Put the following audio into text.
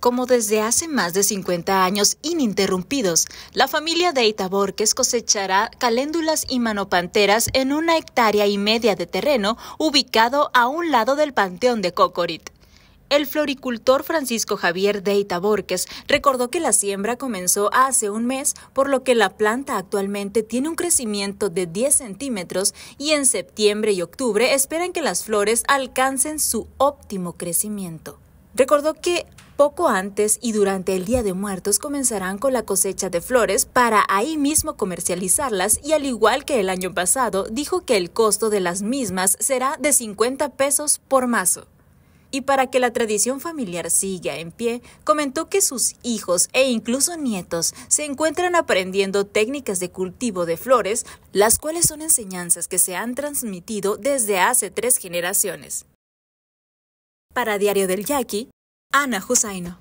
Como desde hace más de 50 años ininterrumpidos, la familia de Itaborques cosechará caléndulas y manopanteras en una hectárea y media de terreno ubicado a un lado del panteón de Cocorit. El floricultor Francisco Javier de Itaborques recordó que la siembra comenzó hace un mes, por lo que la planta actualmente tiene un crecimiento de 10 centímetros y en septiembre y octubre esperan que las flores alcancen su óptimo crecimiento. Recordó que poco antes y durante el Día de Muertos comenzarán con la cosecha de flores para ahí mismo comercializarlas y al igual que el año pasado, dijo que el costo de las mismas será de 50 pesos por mazo. Y para que la tradición familiar siga en pie, comentó que sus hijos e incluso nietos se encuentran aprendiendo técnicas de cultivo de flores, las cuales son enseñanzas que se han transmitido desde hace tres generaciones. Para Diario del Yaqui, Ana Husaino.